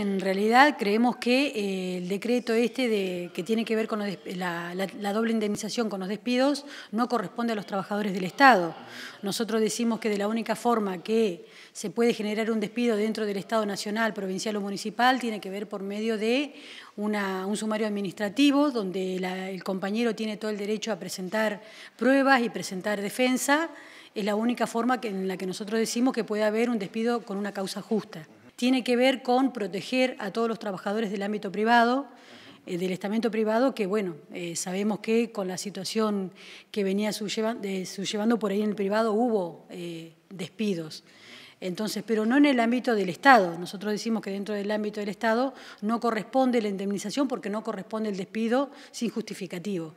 En realidad creemos que eh, el decreto este que tiene que ver con la, doble indemnización con los despidos no corresponde a los trabajadores del Estado. Nosotros decimos que de la única forma que se puede generar un despido dentro del Estado nacional, provincial o municipal tiene que ver por medio de un sumario administrativo donde el compañero tiene todo el derecho a presentar pruebas y presentar defensa. Es la única forma en la que nosotros decimos que puede haber un despido con una causa justa tiene que ver con proteger a todos los trabajadores del ámbito privado, eh, del estamento privado, que bueno, eh, sabemos que con la situación que venía su por ahí en el privado hubo eh, despidos. Entonces, pero no en el ámbito del Estado. Nosotros decimos que dentro del ámbito del Estado no corresponde la indemnización porque no corresponde el despido sin justificativo.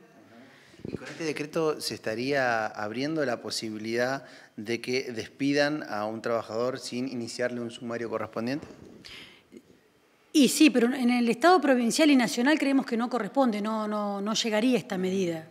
Y con este decreto se estaría abriendo la posibilidad de que despidan a un trabajador sin iniciarle un sumario correspondiente. Y sí, pero en el Estado provincial y nacional creemos que no corresponde, no, no, no llegaría esta medida.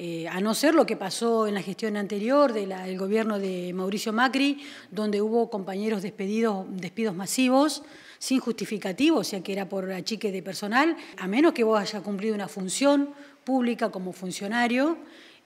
Eh, a no ser lo que pasó en la gestión anterior del gobierno de Mauricio Macri, donde hubo compañeros despedidos, despidos masivos, sin justificativo, o sea que era por achique de personal, a menos que vos haya cumplido una función pública como funcionario,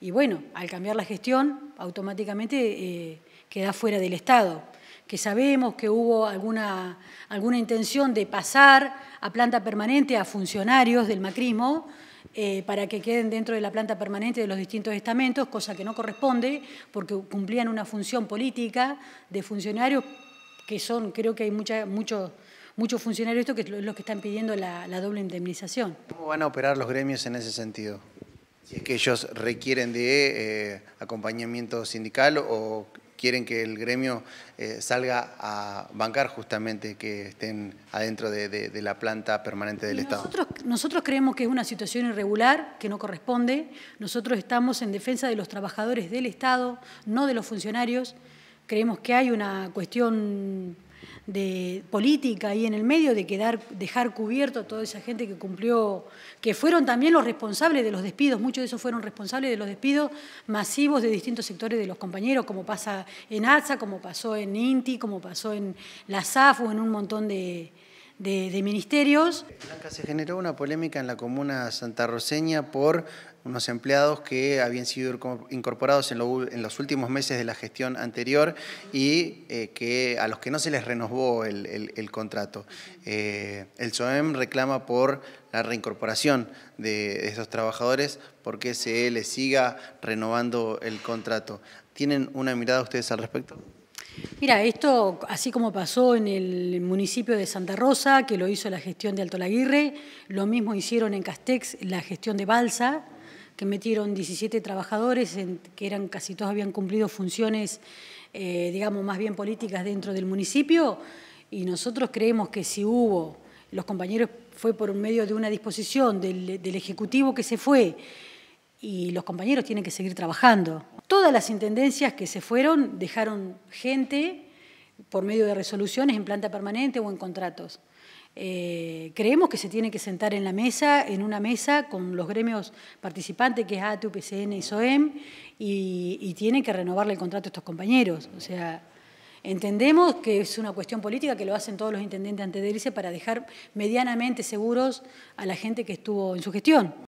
y bueno, al cambiar la gestión, automáticamente eh, queda fuera del Estado que sabemos que hubo alguna, alguna intención de pasar a planta permanente a funcionarios del macrismo, eh, para que queden dentro de la planta permanente de los distintos estamentos, cosa que no corresponde porque cumplían una función política de funcionarios que son, creo que hay muchos funcionarios esto que es los que están pidiendo la, doble indemnización. ¿Cómo van a operar los gremios en ese sentido? Si es que ellos requieren de eh, acompañamiento sindical o quieren que el gremio eh, salga a bancar justamente que estén adentro de, la planta permanente del Estado. Nosotros creemos que es una situación irregular, que no corresponde. Nosotros estamos en defensa de los trabajadores del Estado, no de los funcionarios. Creemos que hay una cuestión de política ahí en el medio, de quedar, dejar cubierto a toda esa gente que cumplió, que fueron también los responsables de los despidos, muchos de esos fueron responsables de los despidos masivos de distintos sectores de los compañeros, como pasa en ATSA, como pasó en INTI, como pasó en la SAF o en un montón de, de, ministerios. Blanca, se generó una polémica en la comuna Santa Roseña por unos empleados que habían sido incorporados en, los últimos meses de la gestión anterior y eh, que a los que no se les renovó el, contrato. Eh, el SOEM reclama por la reincorporación de esos trabajadores porque se les siga renovando el contrato. ¿Tienen una mirada ustedes al respecto? Mira, esto así como pasó en el municipio de Santa Rosa, que lo hizo la gestión de Alto Laguirre, lo mismo hicieron en Castex la gestión de Balsa, que metieron 17 trabajadores, que eran casi todos habían cumplido funciones, eh, digamos, más bien políticas dentro del municipio, y nosotros creemos que si hubo, los compañeros fue por medio de una disposición del Ejecutivo que se fue, y los compañeros tienen que seguir trabajando. Todas las intendencias que se fueron dejaron gente por medio de resoluciones en planta permanente o en contratos. Eh, creemos que se tiene que sentar en la mesa, en una mesa con los gremios participantes, que es ATU, PCN y SOEM, y, tienen tiene que renovarle el contrato a estos compañeros. O sea, entendemos que es una cuestión política que lo hacen todos los intendentes antes de para dejar medianamente seguros a la gente que estuvo en su gestión.